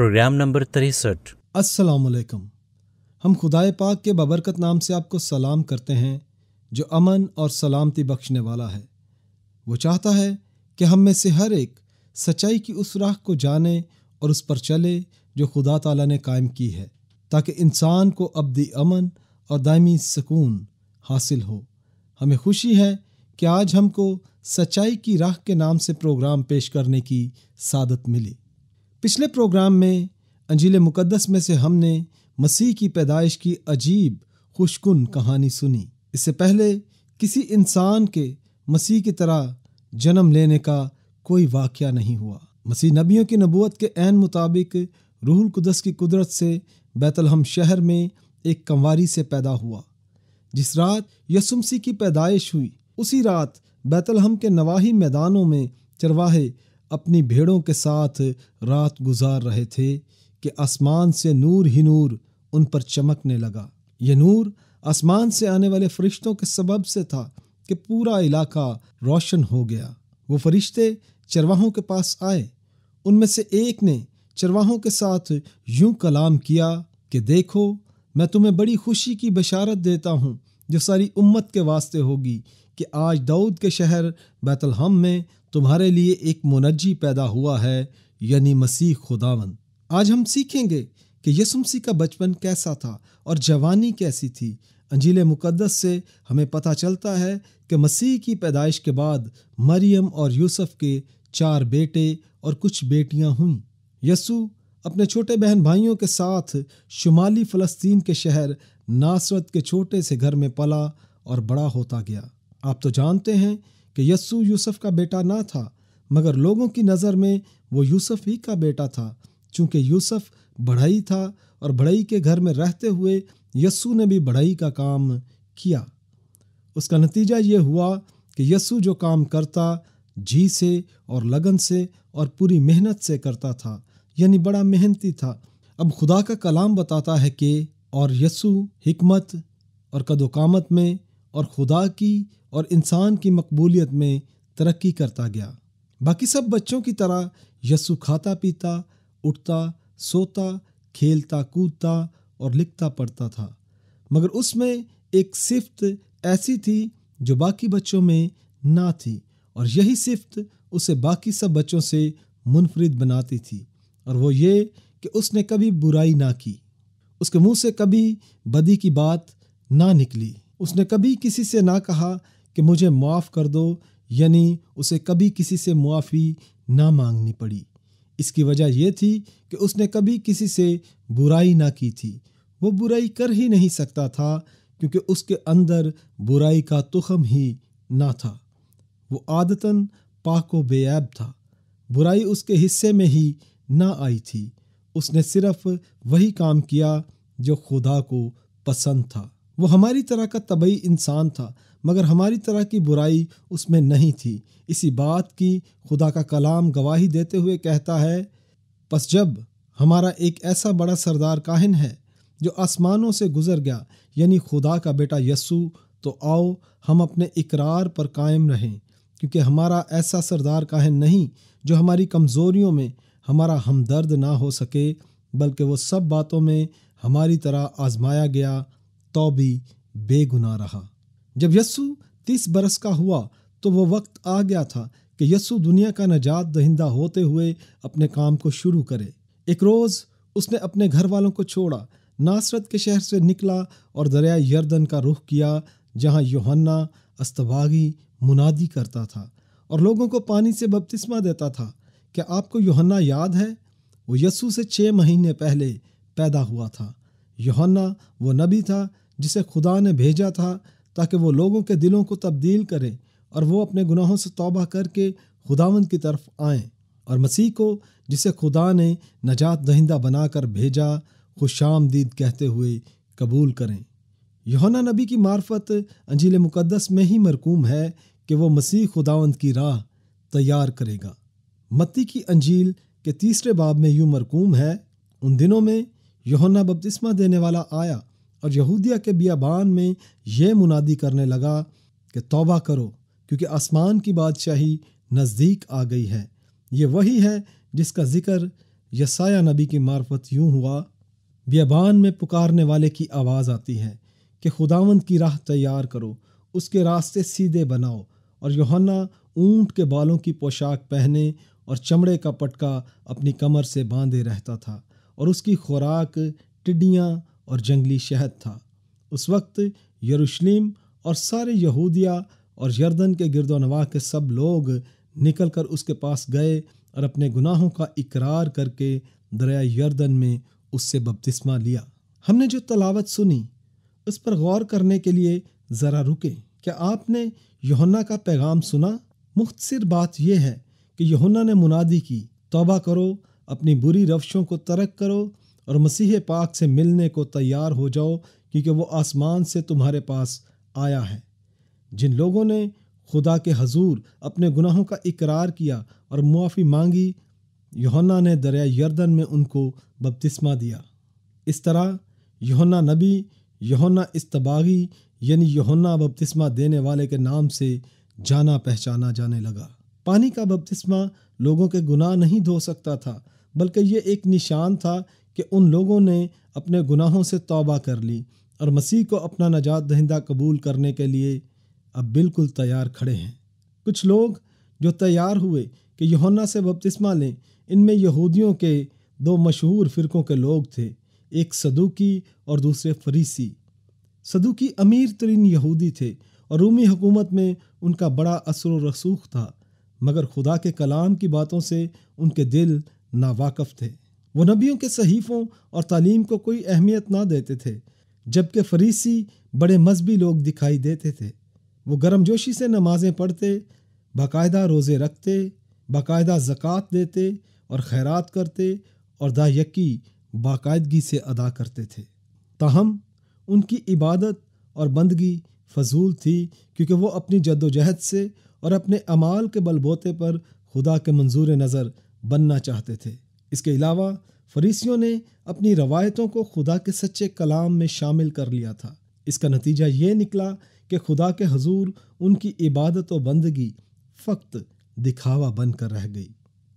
Programme number तिरसठ असलकम हम खुदाए पाक के बबरकत नाम से आपको सलाम करते हैं जो अमन और सलामती बख्शने वाला है वो चाहता है कि हम में से हर एक सच्चाई की उस राह को जाने और उस पर चले जो खुदा ताला ने कायम की है ताकि इंसान को अबदी अमन और दायमी सुकून हासिल हो हमें खुशी है कि आज हमको सच्चाई की राह के नाम से प्रोग्राम पेश करने की सादत मिली पिछले प्रोग्राम में अंजील मुकदस में से हमने मसीह की पैदाइश की अजीब खुशकुन कहानी सुनी इससे पहले किसी इंसान के मसीह की तरह जन्म लेने का कोई वाक्य नहीं हुआ मसीह नबियों की नबूत के एन मुताबिक रूहुल कुदस की कुदरत से बैतलहम शहर में एक कंवारी से पैदा हुआ जिस रात यसुमसी की पैदाइश हुई उसी रात बैतलहम के नवाही मैदानों में चरवाहे अपनी भेड़ों के साथ रात गुजार रहे थे कि आसमान से नूर ही नूर उन पर चमकने लगा यह नूर आसमान से आने वाले फरिश्तों के सबब से था कि पूरा इलाका रोशन हो गया वो फरिश्ते चरवाहों के पास आए उनमें से एक ने चरवाहों के साथ यूं कलाम किया कि देखो मैं तुम्हें बड़ी खुशी की बशारत देता हूँ जो सारी उम्मत के वास्ते होगी कि आज दाऊद के शहर बैतलहम में तुम्हारे लिए एक मुनजी पैदा हुआ है यानी मसीह खुदावन आज हम सीखेंगे कि यसुमसी का बचपन कैसा था और जवानी कैसी थी अंजील मुक़दस से हमें पता चलता है कि मसीह की पैदाइश के बाद मरियम और यूसुफ के चार बेटे और कुछ बेटियां हुईं यसु अपने छोटे बहन भाइयों के साथ शुमाली फ़लस्तीन के शहर नासरत के छोटे से घर में पला और बड़ा होता गया आप तो जानते हैं कि यस्सु यूसुफ का बेटा ना था मगर लोगों की नज़र में वो यूसुफ ही का बेटा था चूँकि यूसुफ बढ़ई था और बढ़ई के घर में रहते हुए यस्सु ने भी बढ़ई का काम किया उसका नतीजा ये हुआ कि यस्सु जो काम करता जी से और लगन से और पूरी मेहनत से करता था यानी बड़ा मेहनती था अब खुदा का कलाम बताता है कि और यस्सु हिकमत और कदोकामत में और खुदा की और इंसान की मकबूलियत में तरक्की करता गया बाकी सब बच्चों की तरह यस्सु खाता पीता उठता सोता खेलता कूदता और लिखता पढ़ता था मगर उसमें एक सिफ्त ऐसी थी जो बाकी बच्चों में ना थी और यही सिफ्त उसे बाकी सब बच्चों से मुनफरद बनाती थी और वो ये कि उसने कभी बुराई ना की उसके मुंह से कभी बदी की बात ना निकली उसने कभी किसी से ना कहा कि मुझे माफ़ कर दो यानी उसे कभी किसी से मुआफ़ी ना मांगनी पड़ी इसकी वजह यह थी कि उसने कभी किसी से बुराई ना की थी वो बुराई कर ही नहीं सकता था क्योंकि उसके अंदर बुराई का तुखम ही ना था वो आदतन पाको बेऐब था बुराई उसके हिस्से में ही ना आई थी उसने सिर्फ वही काम किया जो खुदा को पसंद था वो हमारी तरह का तबई इंसान था मगर हमारी तरह की बुराई उसमें नहीं थी इसी बात की खुदा का कलाम गवाही देते हुए कहता है बस जब हमारा एक ऐसा बड़ा सरदार काहिन है जो आसमानों से गुजर गया यानी खुदा का बेटा यस्सु तो आओ हम अपने इकरार पर कायम रहें क्योंकि हमारा ऐसा सरदार काहिन नहीं जो हमारी कमज़ोरियों में हमारा हमदर्द ना हो सके बल्कि वो सब बातों में हमारी तरह आजमाया गया तो भी बेगुना रहा जब यस्सु तीस बरस का हुआ तो वो वक्त आ गया था कि यस्सु दुनिया का नजात दहिंदा होते हुए अपने काम को शुरू करे एक रोज़ उसने अपने घर वालों को छोड़ा नासरत के शहर से निकला और दरिया यर्दन का रुख किया जहाँ योहन्ना अस्तवागी मुनादी करता था और लोगों को पानी से बपतिस्मा देता था क्या आपको योहन्ना याद है वो यस्सु से छः महीने पहले पैदा हुआ था यौना वो नबी था जिसे खुदा ने भेजा था ताकि वो लोगों के दिलों को तब्दील करे और वो अपने गुनाहों से तौबा करके खुदावंद की तरफ आएँ और मसीह को जिसे खुदा ने नजात दहिंदा बनाकर भेजा खुश आमदीद कहते हुए कबूल करें यौना नबी की मार्फत अंजील मुक़दस में ही मरकूम है कि वो मसीह खुदावंद की राह तैयार करेगा मत्ती की अंजील के तीसरे बाब में यूँ मरकूम है उन दिनों में यहोना बपतिस्मा देने वाला आया और यहूदिया के बियाबान में यह मुनादी करने लगा कि तौबा करो क्योंकि आसमान की बादशाही नज़दीक आ गई है ये वही है जिसका जिक्र यसाया नबी की मार्फत यूं हुआ बियाबान में पुकारने वाले की आवाज़ आती है कि खुदावंद की राह तैयार करो उसके रास्ते सीधे बनाओ और योहन्ना ऊंट के बालों की पोशाक पहने और चमड़े का पटका अपनी कमर से बांधे रहता था और उसकी खुराक टिड्डियाँ और जंगली शहद था उस वक्त यरूशलेम और सारे यहूदिया और यर्दन के गिरदोनवा के सब लोग निकल कर उसके पास गए और अपने गुनाहों का इकरार करके दरिया यर्दन में उससे बपतिस्मा लिया हमने जो तलावत सुनी उस पर गौर करने के लिए ज़रा रुके क्या आपने यहुन्ना का पैगाम सुना मुख्तर बात यह है कि यहुन्ना ने मुनादी की तोबा करो अपनी बुरी रफ्शों को तरक करो और मसीह पाक से मिलने को तैयार हो जाओ क्योंकि वो आसमान से तुम्हारे पास आया है जिन लोगों ने खुदा के हजूर अपने गुनाहों का इकरार किया और मुआफ़ी मांगी योहन्ना ने दरिया यर्दन में उनको बपतिस्मा दिया इस तरह योहन्ना नबी योहन्ना इस्तबागी यानी योहन्ना बपतिस्मा देने वाले के नाम से जाना पहचाना जाने लगा पानी का बपतिस्मा लोगों के गुनाह नहीं धो सकता था बल्कि ये एक निशान था कि उन लोगों ने अपने गुनाहों से तौबा कर ली और मसीह को अपना नजात दहिंदा कबूल करने के लिए अब बिल्कुल तैयार खड़े हैं कुछ लोग जो तैयार हुए कि यहोना से बपतिस्मा लें इनमें यहूदियों के दो मशहूर फ़िरक़ों के लोग थे एक सदूकी और दूसरे फरीसी सदूकी अमीर तरीन यहूदी थे और रूमी हुकूमत में उनका बड़ा असर रसूख था मगर खुदा के कलाम की बातों से उनके दिल नावाकफ थे वो नबियों के सहीफ़ों और तालीम को कोई अहमियत ना देते थे जबकि फरीसी बड़े मजहबी लोग दिखाई देते थे वो गर्मजोशी से नमाज़ें पढ़ते बाकायदा रोज़े रखते बाकायदा ज़क़़त देते और खैरात करते और दायकी बाकायदगी से अदा करते थे ताहम उनकी इबादत और बंदगी फजूल थी क्योंकि वो अपनी जद्दोजहद से और अपने अमाल के बलबोते पर खुदा के मंजूर नज़र बनना चाहते थे इसके अलावा फरीसियों ने अपनी रवायतों को खुदा के सच्चे कलाम में शामिल कर लिया था इसका नतीजा ये निकला कि खुदा के हजूर उनकी इबादत व बंदगी फ़क्त दिखावा बनकर रह गई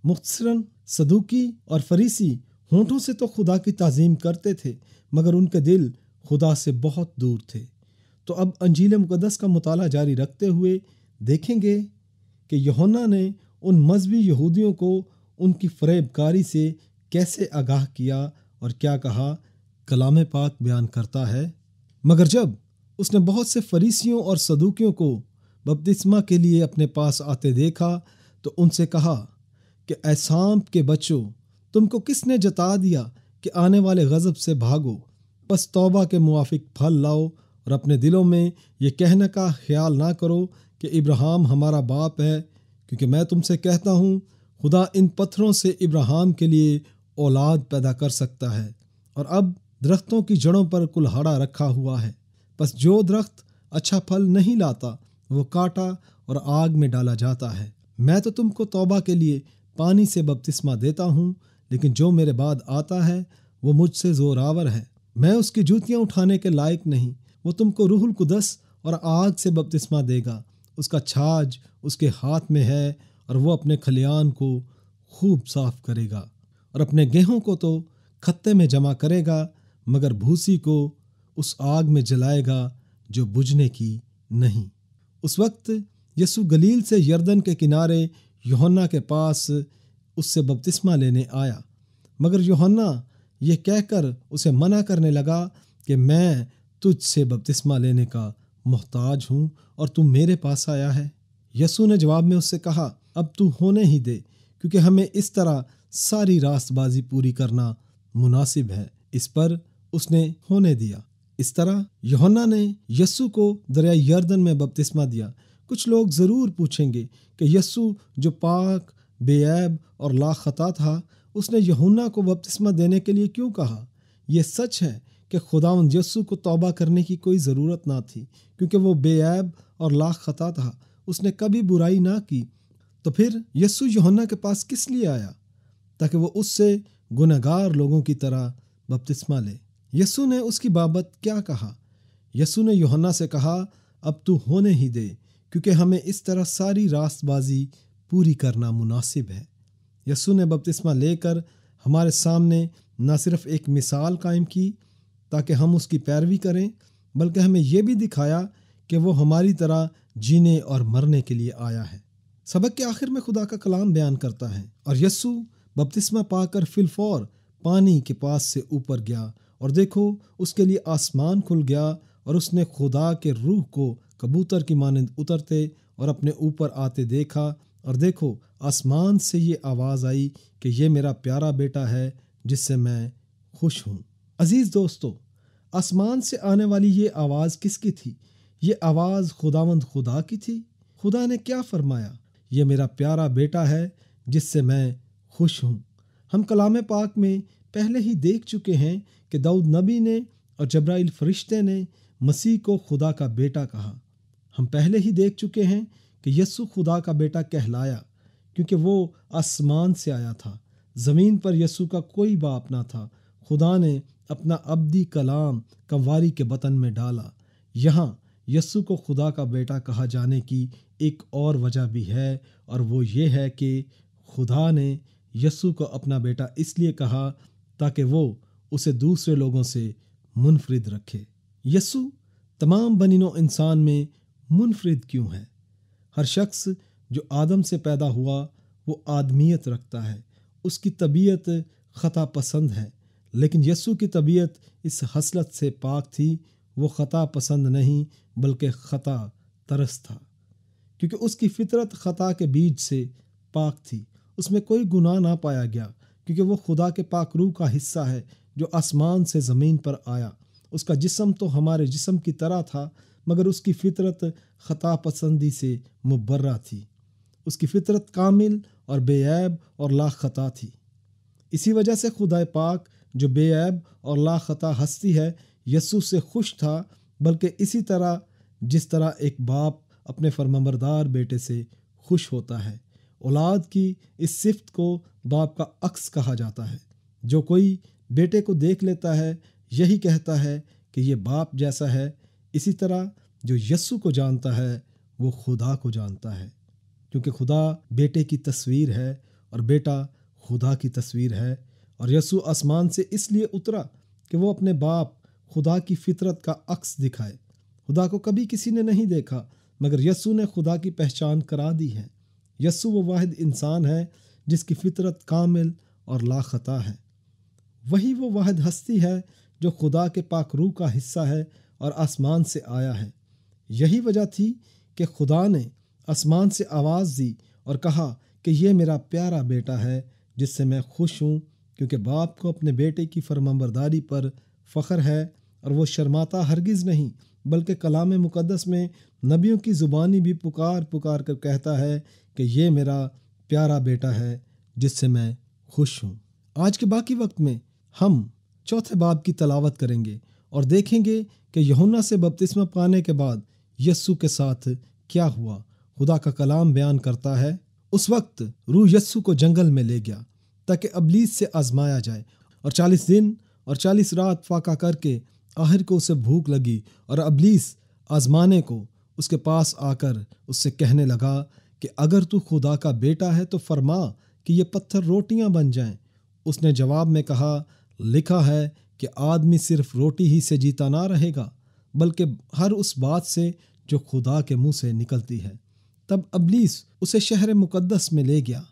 मुख्तसरा सदूकी और फरीसी होंठों से तो खुदा की तज़ीम करते थे मगर उनके दिल खुदा से बहुत दूर थे तो अब अंजील मुकदस का मताल जारी रखते हुए देखेंगे कि यहोना ने उन मजहबी यहूदियों को उनकी फरेबकारी से कैसे आगाह किया और क्या कहा कलाम पाक बयान करता है मगर जब उसने बहुत से फरीसियों और सदूकियों को बपतिस्मा के लिए अपने पास आते देखा तो उनसे कहा कि एसाम के बच्चों तुमको किसने जता दिया कि आने वाले गज़ब से भागो बस तौबा के मुआफिक फल लाओ और अपने दिलों में ये कहने का ख्याल ना करो कि इब्राहिम हमारा बाप है क्योंकि मैं तुमसे कहता हूँ खुदा इन पत्थरों से इब्राहिम के लिए औलाद पैदा कर सकता है और अब दरख्तों की जड़ों पर कुल्हाड़ा रखा हुआ है बस जो दरख्त अच्छा फल नहीं लाता वो काटा और आग में डाला जाता है मैं तो तुमको तौबा के लिए पानी से बपतिस्मा देता हूँ लेकिन जो मेरे बाद आता है वो मुझसे जोरावर है मैं उसकी जूतियाँ उठाने के लायक नहीं वो तुमको रूहुल कुदस और आग से बपतिस्मा देगा उसका छाछ उसके हाथ में है और वो अपने खलियान को खूब साफ करेगा और अपने गेहूं को तो खत्ते में जमा करेगा मगर भूसी को उस आग में जलाएगा जो बुझने की नहीं उस वक्त यसु गलील से यर्दन के किनारे योहन्ना के पास उससे बपतिस्मा लेने आया मगर योहन्ना यह कहकर उसे मना करने लगा कि मैं तुझसे बपतिस्मा लेने का मोहताज हूँ और तू मेरे पास आया है यसु ने जवाब में उससे कहा अब तू होने ही दे क्योंकि हमें इस तरह सारी रास्तबाजी पूरी करना मुनासिब है इस पर उसने होने दिया इस तरह योहन्ना ने यस्सु को दरिया यर्दन में बपतिस्मा दिया कुछ लोग ज़रूर पूछेंगे कि यस्सु जो पाक बेऐब और लाखता था उसने यहुना को बपतिस्मा देने के लिए क्यों कहा यह सच है कि खुदा यस्सु को तौबा करने की कोई ज़रूरत ना थी क्योंकि वो बेऐब और लाख खता था उसने कभी बुराई ना की तो फिर यस्सु यहोन्ना के पास किस लिए आया ताकि वो उससे गुनागार लोगों की तरह बपतिस्मा ले यस्सु ने उसकी बाबत क्या कहा यस्सु ने योहन्ना से कहा अब तू होने ही दे क्योंकि हमें इस तरह सारी रास्तबाजी पूरी करना मुनासिब है यस्सु ने बपतिस्मा लेकर हमारे सामने न सिर्फ एक मिसाल कायम की ताकि हम उसकी पैरवी करें बल्कि हमें यह भी दिखाया कि वो हमारी तरह जीने और मरने के लिए आया है सबक के आखिर में खुदा का कलाम बयान करता है और यस्सु बपतिस्मा पाकर फिलफौर पानी के पास से ऊपर गया और देखो उसके लिए आसमान खुल गया और उसने खुदा के रूह को कबूतर की मानंद उतरते और अपने ऊपर आते देखा और देखो आसमान से ये आवाज़ आई कि ये मेरा प्यारा बेटा है जिससे मैं खुश हूँ अज़ीज़ दोस्तों आसमान से आने वाली ये आवाज़ किसकी थी ये आवाज़ खुदावंद खुदा की थी खुदा ने क्या फरमाया ये मेरा प्यारा बेटा है जिससे मैं खुश हूँ हम कलाम पाक में पहले ही देख चुके हैं कि दाऊद नबी ने और जब्राइल फरिश्ते ने मसीह को खुदा का बेटा कहा हम पहले ही देख चुके हैं कि यस्सु खुदा का बेटा कहलाया क्योंकि वो आसमान से आया था ज़मीन पर यस्सु का कोई बाप ना था खुदा ने अपना अब्दी कलाम कंवारी के बतन में डाला यहाँ यस्सु को खुदा का बेटा कहा जाने की एक और वजह भी है और वो ये है कि खुदा ने यस्सु को अपना बेटा इसलिए कहा ताकि वो उसे दूसरे लोगों से मुनफरद रखे यस्सु तमाम बनिनो इंसान में मुनफरद क्यों है हर शख्स जो आदम से पैदा हुआ वो आदमियत रखता है उसकी तबीयत ख़ता पसंद है लेकिन यसु की तबीयत इस हसलत से पाक थी वो ख़ता पसंद नहीं बल्कि ख़ता तरस था क्योंकि उसकी फितरत ख़ता के बीज से पाक थी उसमें कोई गुनाह ना पाया गया क्योंकि वो खुदा के पाक रूह का हिस्सा है जो आसमान से ज़मीन पर आया उसका जिसम तो हमारे जिसम की तरह था मगर उसकी फितरत ख़ता पसंदी से मुबर्रा थी उसकी फितरत कामिल और बेऐब और लाख ख़ता थी इसी वजह से खुदा पाक जो बेऐब और लाखता हस्ती है यस्सु से खुश था बल्कि इसी तरह जिस तरह एक बाप अपने फर्मबरदार बेटे से खुश होता है औलाद की इस सिफ्त को बाप का अक्स कहा जाता है जो कोई बेटे को देख लेता है यही कहता है कि ये बाप जैसा है इसी तरह जो यस्सु को जानता है वो खुदा को जानता है क्योंकि खुदा बेटे की तस्वीर है और बेटा खुदा की तस्वीर है और यसु आसमान से इसलिए उतरा कि वो अपने बाप खुदा की फितरत का अक्स दिखाए खुदा को कभी किसी ने नहीं देखा मगर यसु ने खुदा की पहचान करा दी है यसु वो वाहिद इंसान है जिसकी फितरत कामिल और लाखता है वही वो वाहिद हस्ती है जो खुदा के पाकरू का हिस्सा है और आसमान से आया है यही वजह थी कि खुदा ने आसमान से आवाज़ दी और कहा कि यह मेरा प्यारा बेटा है जिससे मैं खुश हूँ क्योंकि बाप को अपने बेटे की फरमाबरदारी पर फ़ख्र है और वो शर्माता हरगिज़ नहीं बल्कि कलाम मुक़दस में नबियों की ज़ुबानी भी पुकार पुकार कर कहता है कि ये मेरा प्यारा बेटा है जिससे मैं खुश हूँ आज के बाकी वक्त में हम चौथे बाब की तलावत करेंगे और देखेंगे कि यहुना से बपतिस्मा पाने के बाद यस्सु के साथ क्या हुआ खुदा का कलाम बयान करता है उस वक्त रूह यस्सु को जंगल में ले गया ताकि अबलीस से आजमाया जाए और चालीस दिन और चालीस रात फाका करके आहिर को उसे भूख लगी और अबलीस आजमाने को उसके पास आकर उससे कहने लगा कि अगर तू खुदा का बेटा है तो फरमा कि ये पत्थर रोटियां बन जाएं। उसने जवाब में कहा लिखा है कि आदमी सिर्फ रोटी ही से जीता ना रहेगा बल्कि हर उस बात से जो खुदा के मुंह से निकलती है तब अबलीस उसे शहर मुकद्दस में ले गया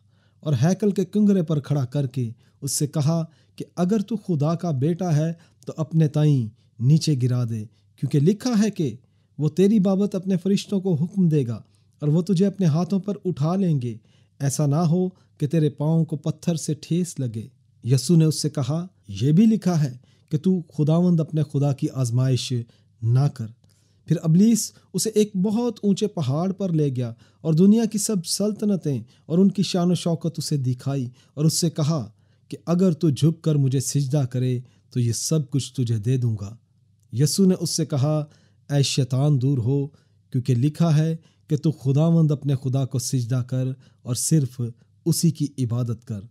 और हैकल के कंगरे पर खड़ा करके उससे कहा कि अगर तू खुदा का बेटा है तो अपने ताई नीचे गिरा दे क्योंकि लिखा है कि वो तेरी बाबत अपने फरिश्तों को हुक्म देगा और वो तुझे अपने हाथों पर उठा लेंगे ऐसा ना हो कि तेरे पाँव को पत्थर से ठेस लगे यसु ने उससे कहा यह भी लिखा है कि तू खुदावंद अपने खुदा की आजमाइश ना कर फिर अबलीस उसे एक बहुत ऊंचे पहाड़ पर ले गया और दुनिया की सब सल्तनतें और उनकी शान शौकत उसे दिखाई और उससे कहा कि अगर तू झुक कर मुझे सिजदा करे तो ये सब कुछ तुझे दे दूंगा यसु ने उससे कहा ऐ शैतान दूर हो क्योंकि लिखा है कि तू खुदावंद अपने खुदा को सिजदा कर और सिर्फ उसी की इबादत कर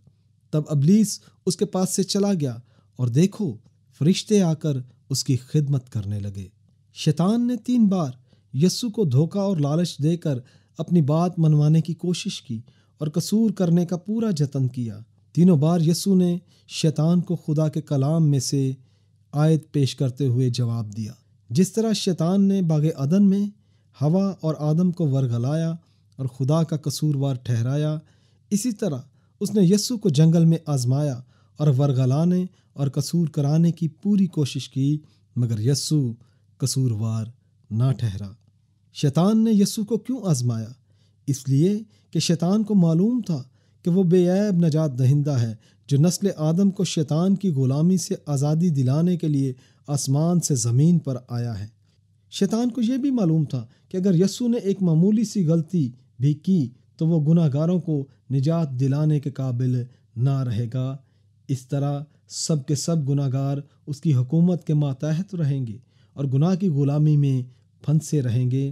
तब अबलीस उसके पास से चला गया और देखो फरिश्ते आकर उसकी खिदमत करने लगे शैतान ने तीन बार यस्सु को धोखा और लालच देकर अपनी बात मनवाने की कोशिश की और कसूर करने का पूरा जतन किया तीनों बार यस्सु ने शैतान को खुदा के कलाम में से आयत पेश करते हुए जवाब दिया जिस तरह शैतान ने बाग अदन में हवा और आदम को वरगलाया और खुदा का कसूरवार ठहराया इसी तरह उसने यस्सु को जंगल में आजमाया और वरगलाने और कसूर कराने की पूरी कोशिश की मगर यस्सु कसूरवार ना ठहरा शैतान ने यसु को क्यों आजमाया इसलिए कि शैतान को मालूम था कि वो बेऐब नजात दहिंदा है जो नस्ल आदम को शैतान की ग़ुलामी से आज़ादी दिलाने के लिए आसमान से ज़मीन पर आया है शैतान को यह भी मालूम था कि अगर यसु ने एक मामूली सी गलती भी की तो वो गुनाहगारों को निजात दिलाने के काबिल ना रहेगा इस तरह सब के सब गुनाहगार उसकी हुकूमत के मातहत रहेंगे और गुनाह की ग़ुलामी में फंसे रहेंगे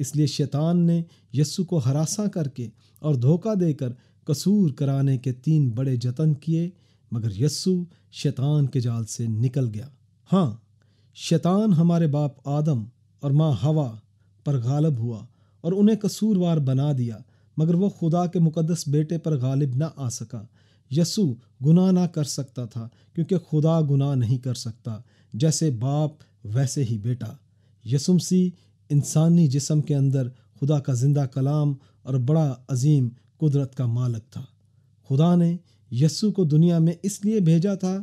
इसलिए शैतान ने यस्सु को हरासा करके और धोखा देकर कसूर कराने के तीन बड़े जतन किए मगर यस्सु शैतान के जाल से निकल गया हाँ शैतान हमारे बाप आदम और माँ हवा पर गालब हुआ और उन्हें कसूरवार बना दिया मगर वह खुदा के मुकदस बेटे पर गालिब ना आ सका यसु गुनाह ना कर सकता था क्योंकि खुदा गुनाह नहीं कर सकता जैसे बाप वैसे ही बेटा यसुमसी इंसानी जिसम के अंदर खुदा का जिंदा कलाम और बड़ा अजीम कुदरत का मालक था खुदा ने यस्सु को दुनिया में इसलिए भेजा था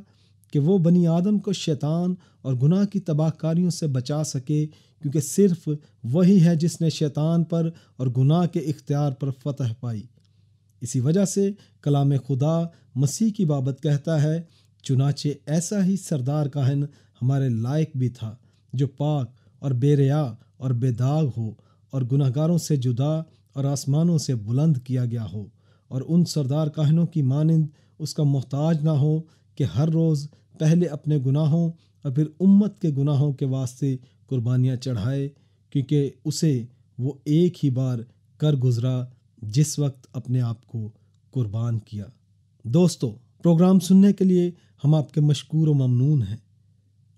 कि वो बनी आदम को शैतान और गुनाह की तबाहकारियों से बचा सके क्योंकि सिर्फ वही है जिसने शैतान पर और गुनाह के इख्तियार पर फतह पाई इसी वजह से कलाम खुदा मसीह की बाबत कहता है चुनाचे ऐसा ही सरदार काहन हमारे लायक भी था जो पाक और बेरया और बेदाग हो और गुनाहगारों से जुदा और आसमानों से बुलंद किया गया हो और उन सरदार कहनों की मानंद उसका मोहताज ना हो कि हर रोज़ पहले अपने गुनाहों और फिर उम्मत के गुनाहों के वास्ते कुर्बानियाँ चढ़ाए क्योंकि उसे वो एक ही बार कर गुजरा जिस वक्त अपने आप को कुर्बान किया दोस्तों प्रोग्राम सुनने के लिए हम आपके मशकूर व ममनून हैं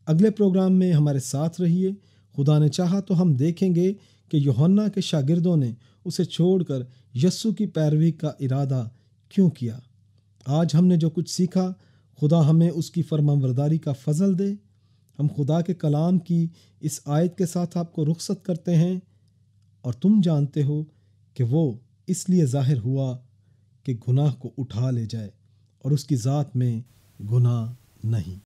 अगले प्रोग्राम में हमारे साथ रहिए खुदा ने चाहा तो हम देखेंगे कि योहन्ना के शागिर्दों ने उसे छोड़कर यस्सु की पैरवी का इरादा क्यों किया आज हमने जो कुछ सीखा खुदा हमें उसकी फरमावरदारी का फजल दे हम खुदा के कलाम की इस आयत के साथ आपको रुख्सत करते हैं और तुम जानते हो कि वो इसलिए ज़ाहिर हुआ कि गुनाह को उठा ले जाए और उसकी ज़ात में गुनाह नहीं